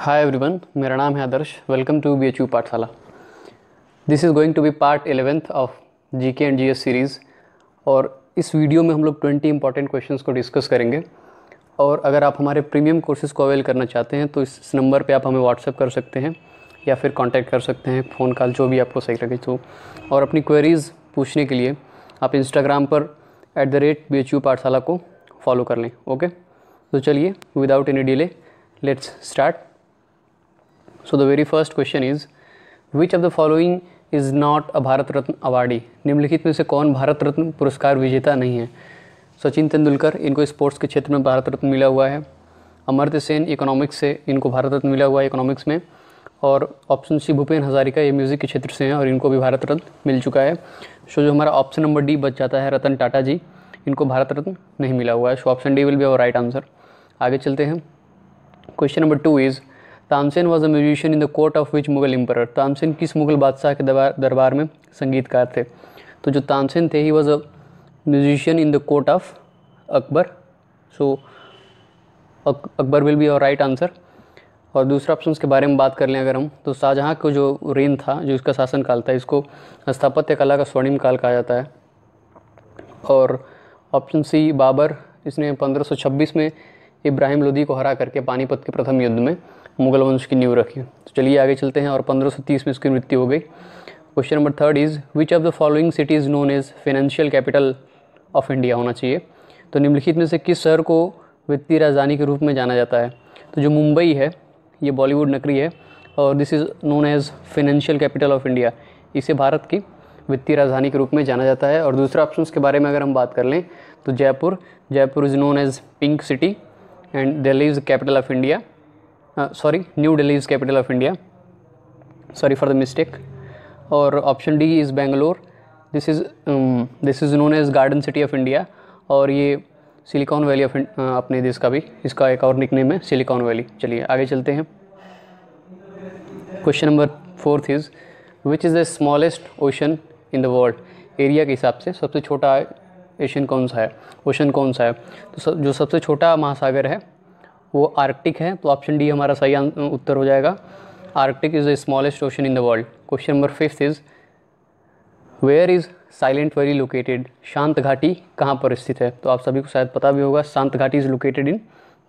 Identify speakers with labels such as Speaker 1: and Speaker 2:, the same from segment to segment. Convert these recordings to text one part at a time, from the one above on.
Speaker 1: hi everyone मेरा नाम है Adarsh welcome to B H U Pathshala this is going to be part eleventh of G K and G S series और इस video में हम लोग ट्वेंटी इंपॉर्टेंट क्वेश्चन को डिस्कस करेंगे और अगर आप हमारे प्रीमियम कोर्सेज़ को अवेल करना चाहते हैं तो इस नंबर पर आप हमें व्हाट्सअप कर सकते हैं या फिर कॉन्टैक्ट कर सकते हैं फ़ोन कॉल जो भी आपको सही लगे तो और अपनी क्वेरीज़ पूछने के लिए आप इंस्टाग्राम पर at the rate B H U Pathshala को फॉलो कर लें ओके तो चलिए without any delay let's start so the very first question is which of the following is not a Bharat Ratna awardee निम्नलिखित में से कौन भारत रत्न पुरस्कार विजेता नहीं है सचिन तेंदुलकर इनको स्पोर्ट्स के क्षेत्र में भारत रत्न मिला हुआ है अमर्त्य सेन इकोनॉमिक्स से इनको भारत रत्न मिला हुआ है इकोनॉमिक्स में और ऑप्शन सी भूपेन हज़ारिका ये म्यूज़िक के क्षेत्र से हैं और इनको भी भारत रत्न मिल चुका है सो जो हमारा ऑप्शन नंबर डी बच जाता है रतन टाटा जी इनको भारत रत्न नहीं मिला हुआ है so option D will be our right answer आगे चलते हैं question number two is Tansen was a musician in the court of which Mughal emperor Tansen किस मुगल बादशाह के दरबार में संगीतकार थे तो जो तानसेन थे he was a musician in the court of Akbar so Akbar will be our right answer और दूसरा ऑप्शन के बारे में बात कर लें अगर हम तो शाहजहाँ को जो रेन था जो इसका शासनकाल था इसको स्थापत्य कला का स्वर्णिम काल कहा जाता है और ऑप्शन सी बाबर इसने 1526 में इब्राहिम लोदी को हरा करके पानीपत के प्रथम युद्ध में मुगल वंश की नींव रखी तो चलिए आगे चलते हैं और 1530 में उसकी मृत्यु हो गई question number third is which of the following cities known as financial capital of India होना चाहिए तो निम्नलिखित में से किस शहर को वित्तीय राजधानी के रूप में जाना जाता है तो जो मुंबई है ये बॉलीवुड नगरी है और this is known as financial capital of India इसे भारत की वित्तीय राजधानी के रूप में जाना जाता है और दूसरा ऑप्शन के बारे में अगर हम बात कर लें तो Jaipur Jaipur is known as pink city and Delhi is capital of India sorry new Delhi is capital of India sorry for the mistake और option D is Bangalore this is this is known as garden city of India और ये silicon valley of अपने देश का भी इसका एक और निकनेम है सिलिकॉन वैली चलिए आगे चलते हैं question number fourth is which is the smallest ocean in the world area के हिसाब से सबसे छोटा एशियन कौन सा है ओशन कौन सा है तो सब जो सबसे छोटा महासागर है वो आर्कटिक है तो ऑप्शन डी हमारा सही उत्तर हो जाएगा Arctic is the smallest ocean in the world question number fifth is where is silent valley located शांत घाटी कहाँ पर स्थित है तो आप सभी को शायद पता भी होगा शांत घाटी इज़ लोकेटेड इन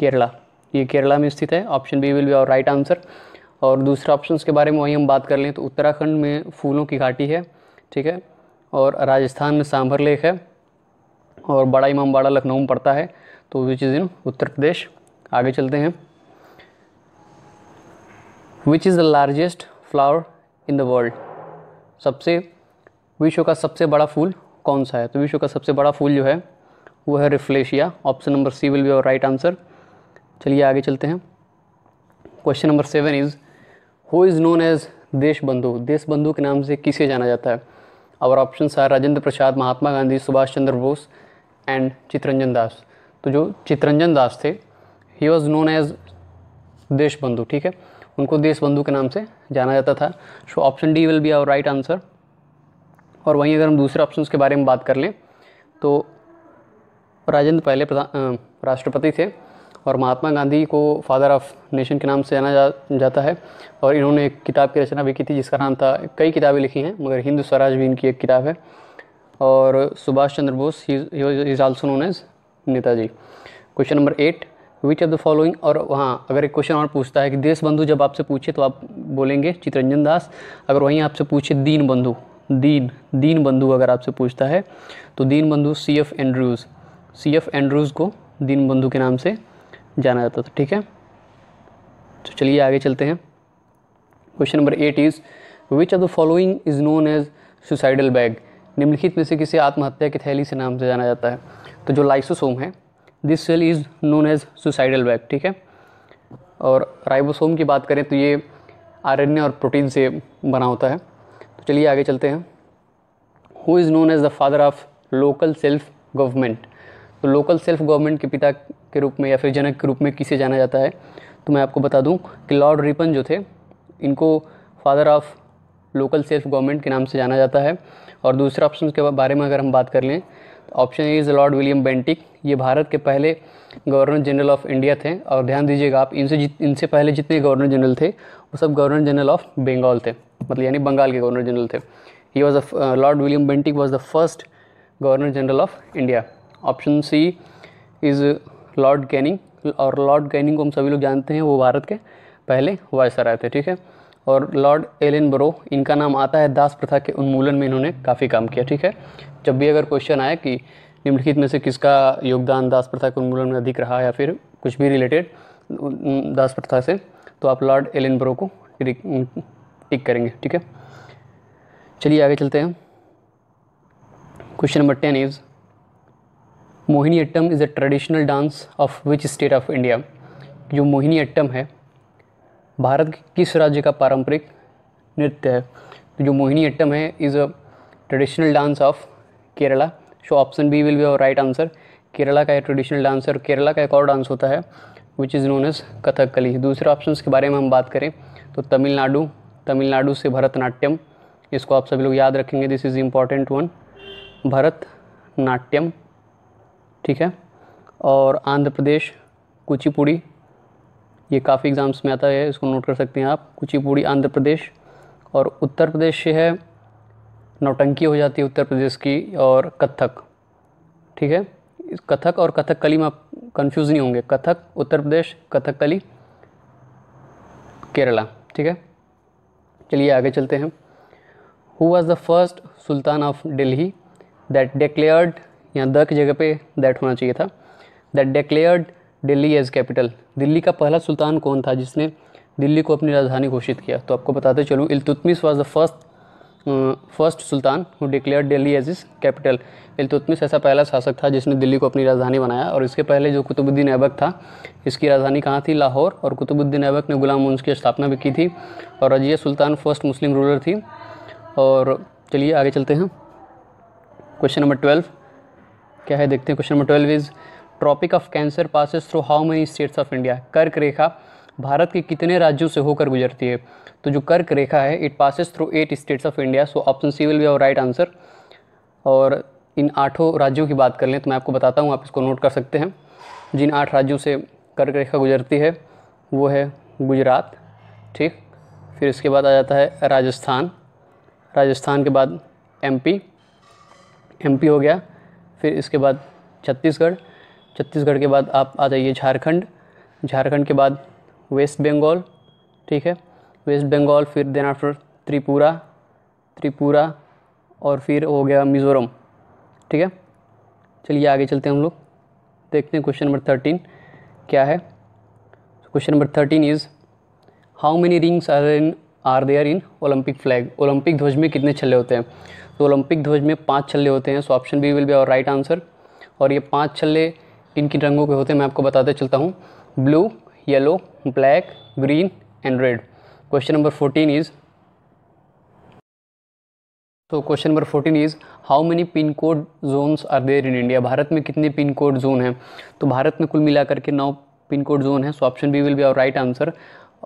Speaker 1: केरला ये केरला में स्थित है option B will be our right answer और दूसरे ऑप्शन के बारे में वहीं हम बात कर लें तो उत्तराखंड में फूलों की घाटी है ठीक है और राजस्थान में सांभर लेक है और बड़ा इमाम बाड़ा लखनऊ में पड़ता है तो विच इज़ इन उत्तर प्रदेश आगे चलते हैं which is the largest flower in the world सबसे विश्व का सबसे बड़ा फूल कौन सा है तो विश्व का सबसे बड़ा फूल जो है वो है rafflesia option number C will be our right answer चलिए आगे चलते हैं question number seven is who is known as Deshbandhu देश बंधु के नाम से किसे जाना जाता है और option are Rajendra Prasad Mahatma Gandhi Subhash Chandra Bose and Chittaranjan Das तो जो चित्रंजन दास थे ही वॉज़ नोन एज देश बंधु ठीक है उनको देश बंधु के नाम से जाना जाता था so option D will be our right answer और वहीं अगर हम दूसरे ऑप्शन के बारे में बात कर लें तो राजेंद्र पहले राष्ट्रपति थे और महात्मा गांधी को फादर ऑफ नेशन के नाम से जाना जा, जाता है और इन्होंने एक किताब की रचना भी की थी जिसका नाम था कई किताबें लिखी हैं मगर हिंदू स्वराज भी इनकी एक किताब है और Subhash Chandra Bose is also known as Netaji question number eight which of the following और हाँ अगर एक क्वेश्चन और पूछता है कि देश बंधु जब आपसे पूछे तो आप बोलेंगे चित्रंजन दास अगर वहीं आपसे पूछे दीन बंधु दीन दीन बंधु अगर आपसे पूछता है तो Deenbandhu C F Andrews C F Andrews को दीन बंधु के नाम से जाना जाता था ठीक है तो चलिए आगे चलते हैं question number eight is which of the following is known as suicidal bag निम्नलिखित में से किसी आत्महत्या की थैली से नाम से जाना जाता है तो जो लाइसोसोम है this cell is known as suicidal bag ठीक है और राइबोसोम की बात करें तो ये आरएनए और प्रोटीन से बना होता है तो चलिए आगे चलते हैं who is known as the father of local self government तो लोकल सेल्फ गवर्नमेंट के पिता के रूप में या फिर जनक के रूप में किसे जाना जाता है तो मैं आपको बता दूं कि लॉर्ड रिपन जो थे इनको father of local self government के नाम से जाना जाता है और दूसरे ऑप्शन के बारे में अगर हम बात कर लें option A is Lord William Bentinck ये भारत के पहले गवर्नर जनरल ऑफ इंडिया थे और ध्यान दीजिएगा आप इनसे इनसे पहले जितने गवर्नर जनरल थे वो सब गवर्नर जनरल ऑफ बंगाल थे मतलब यानी बंगाल के गवर्नर जनरल थे he was a Lord William Bentinck was the first governor general of India option C is Lord Canning और लॉर्ड कैनिंग को हम सभी लोग जानते हैं वो भारत के पहले वायसराय थे ठीक है और लॉर्ड एलिन बरो इनका नाम आता है दास प्रथा के उन्मूलन में इन्होंने काफ़ी काम किया ठीक है जब भी अगर क्वेश्चन आए कि निम्नलिखित में से किसका योगदान दास प्रथा के उन्मूलन में अधिक रहा या फिर कुछ भी रिलेटेड दास प्रथा से तो आप लॉर्ड एलिन बरो को टिक करेंगे ठीक है चलिए आगे चलते हैं question number ten is Mohiniyattam is a traditional dance of which state of India जो मोहिनी अट्टम है भारत के किस राज्य का पारंपरिक नृत्य है तो जो मोहिनी अट्टम है is a traditional dance of Kerala so option B will be our right answer Kerala का एक ट्रेडिशनल डांस और केरला का एक और डांस होता है which is known as Kathakali दूसरे ऑप्शन के बारे में हम बात करें तो तमिलनाडु तमिलनाडु से भरतनाट्यम इसको आप सभी लोग याद रखेंगे this is important one Bharatanatyam ठीक है और आंध्र प्रदेश कुचिपुड़ी ये काफ़ी एग्ज़ाम्स में आता है इसको नोट कर सकते हैं आप कुचिपुड़ी आंध्र प्रदेश और उत्तर प्रदेश से है नौटंकी हो जाती है उत्तर प्रदेश की और कथक ठीक है कथक और कथक कली में आप कन्फ्यूज़ नहीं होंगे कथक उत्तर प्रदेश कथक कली केरला ठीक है चलिए आगे चलते हैं who was the first sultan of Delhi that declared या द की जगह पे दैट होना चाहिए था that declared Delhi as capital Delhi का पहला सुल्तान कौन था जिसने दिल्ली को अपनी राजधानी घोषित किया तो आपको बताते चलूँ Iltutmish was the first first sultan who declare Delhi as is capital Iltutmish ऐसा पहला शासक था जिसने दिल्ली को अपनी राजधानी बनाया और इसके पहले जो कुतुबुद्दीन ऐबक था इसकी राजधानी कहाँ थी लाहौर और कुतुबुद्दीन ऐबक ने गुलाम उन्स की स्थापना भी की थी और Razia Sultan first Muslim ruler थी और चलिए आगे चलते हैं क्वेश्चन नंबर ट्वेल्व क्या है देखते हैं question number twelve is tropic of cancer passes through how many states of India कर्क रेखा भारत के कितने राज्यों से होकर गुजरती है तो जो कर्क रेखा है it passes through eight states of India so option C will be our right answer और इन आठों राज्यों की बात कर लें तो मैं आपको बताता हूँ आप इसको नोट कर सकते हैं जिन आठ राज्यों से कर्क रेखा गुजरती है वो है गुजरात ठीक फिर इसके बाद आ जाता है राजस्थान राजस्थान के बाद एमपी एमपी हो गया फिर इसके बाद छत्तीसगढ़ छत्तीसगढ़ के बाद आप आ जाइए झारखंड झारखंड के बाद वेस्ट बंगाल ठीक है वेस्ट बंगाल फिर देन आफ्टर त्रिपुरा त्रिपुरा और फिर हो गया मिज़ोरम ठीक है चलिए आगे चलते हैं हम लोग देखते हैं क्वेश्चन नंबर थर्टीन क्या है question number thirteen is how many rings are in are they are in Olympic flag Olympic ध्वज में कितने छल्ले होते हैं तो ओलंपिक ध्वज में पाँच छल्ले होते हैं so option B will be our right answer और ये पाँच छल्ले किन किन रंगों के होते हैं मैं आपको बताते चलता हूँ blue yellow black green and red question number fourteen is तो question number fourteen is how many pin code zones are there in India Bharat में कितने पिन कोड जोन हैं तो भारत में कुल मिलाकर के नौ पिन कोड जोन है so option B will be our right answer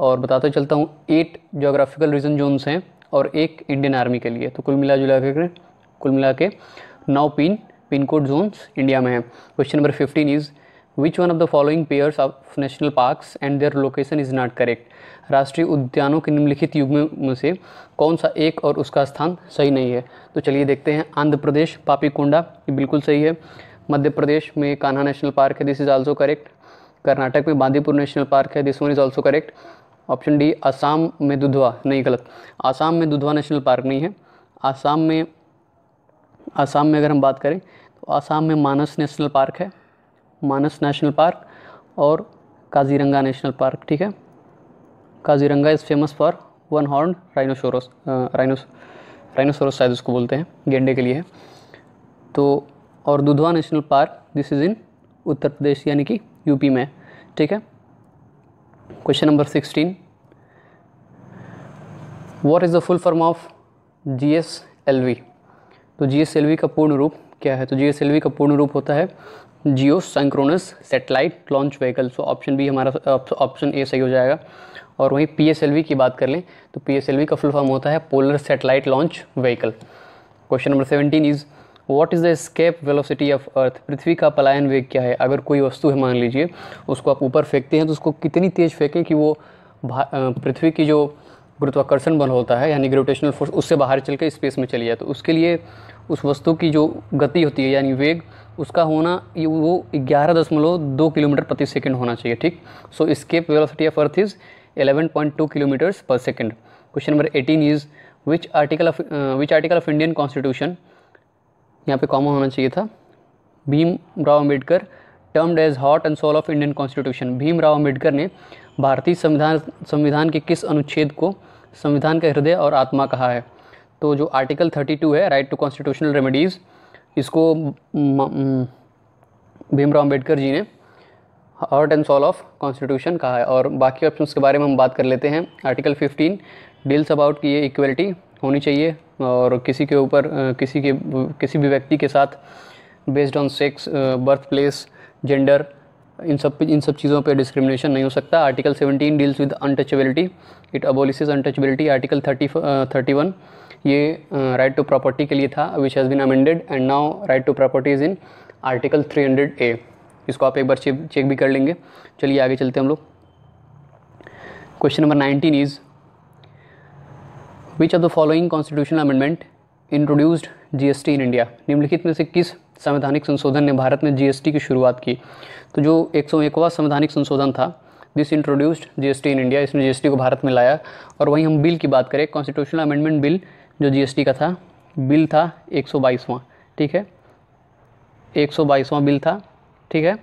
Speaker 1: और बताते चलता हूँ एट जोग्राफिकल रीजन जोन्स हैं और एक इंडियन आर्मी के लिए तो कुल मिला जुला कर कुल मिला के नौ pin pin code zones India में है question number fifteen is which one of the following pairs of national parks and their location is not correct राष्ट्रीय उद्यानों के निम्नलिखित युग में से कौन सा एक और उसका स्थान सही नहीं है तो चलिए देखते हैं आंध्र प्रदेश पापीकोंडा ये बिल्कुल सही है मध्य प्रदेश में कान्हा नेशनल पार्क है this is also correct Karnataka में बांदीपुर नेशनल पार्क है this one is also correct option D Assam में दुधवा नहीं गलत आसाम में दुधवा नेशनल पार्क नहीं है आसाम में आसाम में अगर हम बात करें तो आसाम में मानस नेशनल पार्क है मानस नेशनल पार्क और काजीरंगा नेशनल पार्क ठीक है Kaziranga is famous for one horn rhinoceros rhinos rhinoceros शायद उसको बोलते हैं गेंडे के लिए है तो और Dudhwa national park this is in Uttar Pradesh यानी कि यूपी में ठीक है question number sixteen what is the full form of G S L V तो जी का पूर्ण रूप क्या है तो जी का पूर्ण रूप होता है geosynchronous satellite launch vehicle so option B हमारा ऑप्शन ए सही हो जाएगा और वहीं पी की बात कर लें तो पी का फुल फॉर्म होता है polar satellite launch vehicle question number seventeen is what is the escape velocity of earth पृथ्वी का पलायन वेग क्या है अगर कोई वस्तु है मान लीजिए उसको आप ऊपर फेंकते हैं तो उसको कितनी तेज़ फेंकें कि वो पृथ्वी की जो गुरुत्वाकर्षण बल होता है यानी ग्रेविटेशनल फोर्स उससे बाहर चल के स्पेस में चली जाए तो उसके लिए उस वस्तु की जो गति होती है यानी वेग उसका होना ये वो ग्यारह दशमलव दो किलोमीटर प्रति सेकंड होना चाहिए ठीक so escape velocity of earth is eleven point two kilometers per second question number eighteen is which article of which article of Indian constitution यहाँ पे कॉमन होना चाहिए था Bhim Rao Ambedkar termed as heart and soul of Indian constitution Bhim Rao Ambedkar ने भारतीय संविधान संविधान के किस अनुच्छेद को संविधान का हृदय और आत्मा कहा है तो जो आर्टिकल 32 है राइट टू कॉन्स्टिट्यूशनल रेमेडीज़ इसको भीमराव अम्बेडकर जी ने heart and soul of constitution कहा है और बाकी ऑप्शन के बारे में हम बात कर लेते हैं आर्टिकल 15 डील्स अबाउट कि ये इक्वलिटी होनी चाहिए और किसी के ऊपर किसी के किसी भी व्यक्ति के साथ based on sex birth place gender इन सब इन सब चीज़ों पे डिस्क्रिमिनेशन नहीं हो सकता article 17 deals with untouchability it abolish untouchability article thirty thirty one ये राइट टू प्रॉपर्टी के लिए था which has been amended and now right to property is in article three hundred A इसको आप एक बार चेक चेक भी कर लेंगे चलिए आगे चलते हम लोग question number nineteen is which are the following constitutional amendment introduced G in India निम्नलिखित में से किस संवैधानिक संशोधन ने भारत में जीएसटी की शुरुआत की तो जो एक सौ संवैधानिक संशोधन था this introduced GST in India इसने जीएसटी को भारत में लाया और वहीं हम बिल की बात करें कॉन्स्टिट्यूशनल अमेंडमेंट बिल जो जीएसटी का था बिल था एक सौ ठीक है एक सौ बिल था ठीक है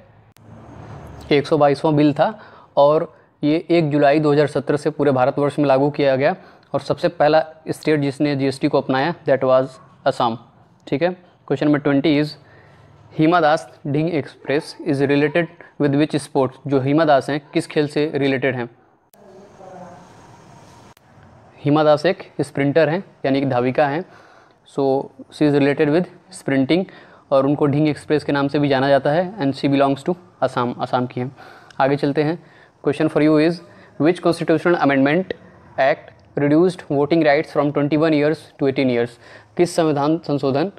Speaker 1: एक सौ बिल था और ये एक जुलाई 2017 से पूरे भारतवर्ष में लागू किया गया और सबसे पहला स्टेट जिसने जीएसटी को अपनाया दैट वाज असम ठीक है question number twenty is Hima Das Dhing express is related with which sports जो हिमादास हैं किस खेल से रिलेटेड हैं हिमादास एक स्प्रिंटर हैं यानी कि धाविका हैं so she is related with sprinting और उनको ढिंग एक्सप्रेस के नाम से भी जाना जाता है and she belongs to Assam Assam की हैं आगे चलते हैं question for you is which constitutional amendment act reduced voting rights from 21 years to 18 years किस संविधान संशोधन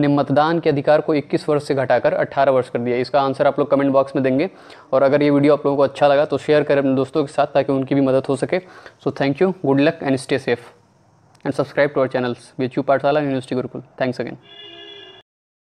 Speaker 1: ने मतदान के अधिकार को 21 वर्ष से घटाकर 18 वर्ष कर दिया इसका आंसर आप लोग कमेंट बॉक्स में देंगे और अगर ये वीडियो आप लोगों को अच्छा लगा तो शेयर करें अपने दोस्तों के साथ ताकि उनकी भी मदद हो सके so thank you good luck and stay safe and subscribe to our channels B H U Pathshala university Gurukul thanks again